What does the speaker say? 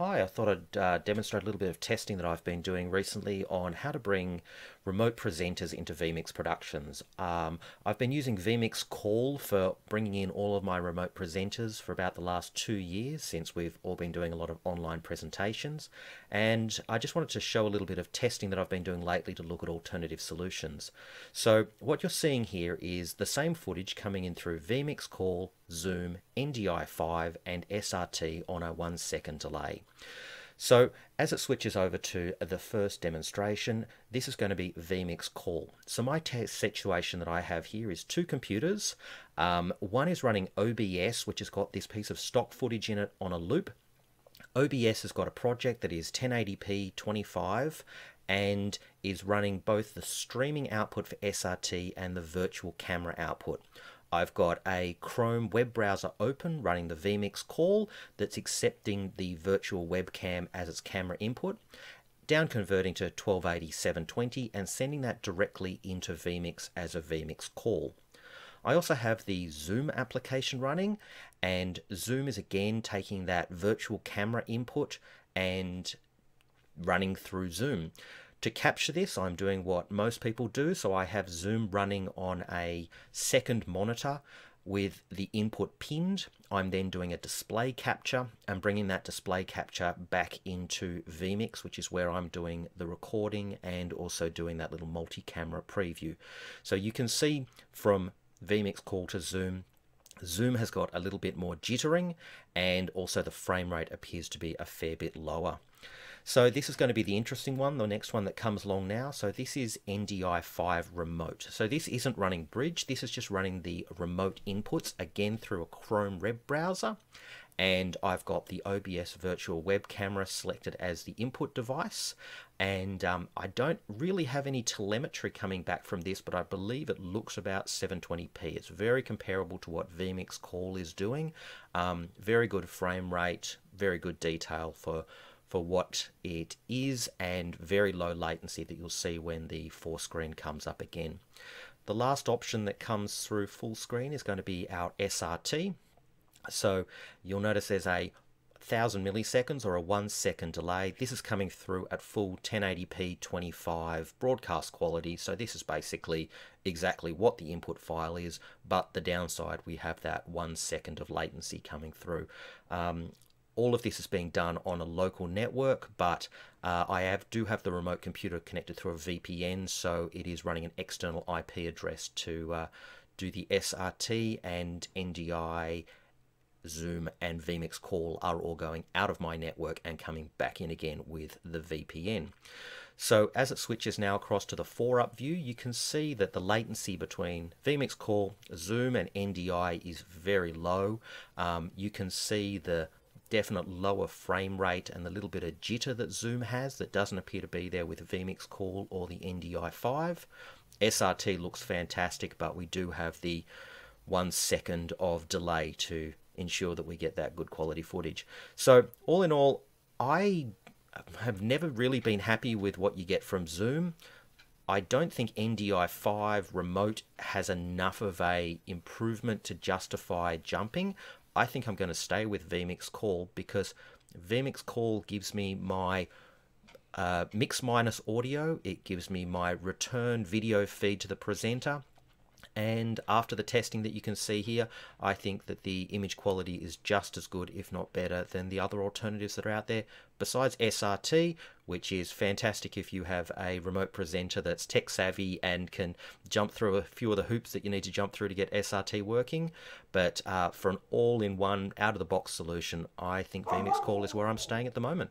Hi, I thought I'd uh, demonstrate a little bit of testing that I've been doing recently on how to bring remote presenters into vMix Productions. Um, I've been using vMix Call for bringing in all of my remote presenters for about the last two years since we've all been doing a lot of online presentations. And I just wanted to show a little bit of testing that I've been doing lately to look at alternative solutions. So what you're seeing here is the same footage coming in through vMix Call zoom, NDI5, and SRT on a one second delay. So as it switches over to the first demonstration, this is going to be vMix call. So my situation that I have here is two computers. Um, one is running OBS, which has got this piece of stock footage in it on a loop. OBS has got a project that is 1080p 25 and is running both the streaming output for SRT and the virtual camera output. I've got a Chrome web browser open running the vMix call that's accepting the virtual webcam as its camera input, down converting to 1280 720 and sending that directly into vMix as a vMix call. I also have the Zoom application running, and Zoom is again taking that virtual camera input and running through Zoom. To capture this, I'm doing what most people do. So I have Zoom running on a second monitor with the input pinned. I'm then doing a display capture and bringing that display capture back into vMix, which is where I'm doing the recording and also doing that little multi-camera preview. So you can see from vMix call to Zoom, Zoom has got a little bit more jittering and also the frame rate appears to be a fair bit lower. So this is going to be the interesting one, the next one that comes along now. So this is NDI 5 remote. So this isn't running bridge, this is just running the remote inputs again through a Chrome web browser. And I've got the OBS virtual web camera selected as the input device. And um, I don't really have any telemetry coming back from this, but I believe it looks about 720p. It's very comparable to what vMix Call is doing. Um, very good frame rate, very good detail for for what it is and very low latency that you'll see when the four screen comes up again. The last option that comes through full screen is going to be our SRT. So you'll notice there's a 1000 milliseconds or a 1 second delay. This is coming through at full 1080p 25 broadcast quality. So this is basically exactly what the input file is, but the downside we have that 1 second of latency coming through. Um, all of this is being done on a local network, but uh, I have, do have the remote computer connected through a VPN, so it is running an external IP address to uh, do the SRT and NDI, Zoom, and vMix call are all going out of my network and coming back in again with the VPN. So as it switches now across to the 4-up view, you can see that the latency between vMix call, Zoom, and NDI is very low. Um, you can see the definite lower frame rate and the little bit of jitter that Zoom has that doesn't appear to be there with vMix Call or the NDI 5. SRT looks fantastic, but we do have the one second of delay to ensure that we get that good quality footage. So all in all, I have never really been happy with what you get from Zoom. I don't think NDI 5 remote has enough of a improvement to justify jumping, I think I'm going to stay with vmix call because vmix call gives me my uh, mix minus audio. It gives me my return video feed to the presenter and after the testing that you can see here, I think that the image quality is just as good, if not better, than the other alternatives that are out there. Besides SRT, which is fantastic if you have a remote presenter that's tech savvy and can jump through a few of the hoops that you need to jump through to get SRT working. But uh, for an all in one, out of the box solution, I think Vmix Call is where I'm staying at the moment.